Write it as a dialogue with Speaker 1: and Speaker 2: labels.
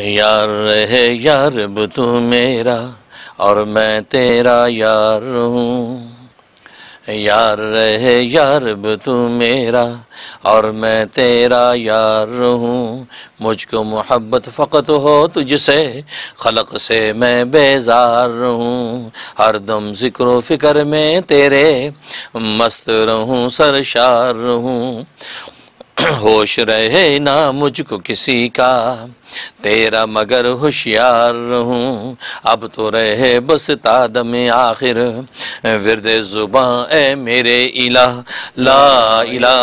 Speaker 1: यार है यार अब तू मेरा और मैं तेरा यार हूँ यार है यार अब तू मेरा और मैं तेरा यार हूँ मुझको मोहब्बत फ़कत हो तुझसे खलक से मैं बेजार हूँ हर दम ज़िक्र फ़िक्र में तेरे मस्त रहूँ सरशार हूँ होश रहे ना मुझको किसी का तेरा मगर होशियार रहूं अब तो रहे बस ताद में आखिर विरद जुबा ए मेरे इला ला इला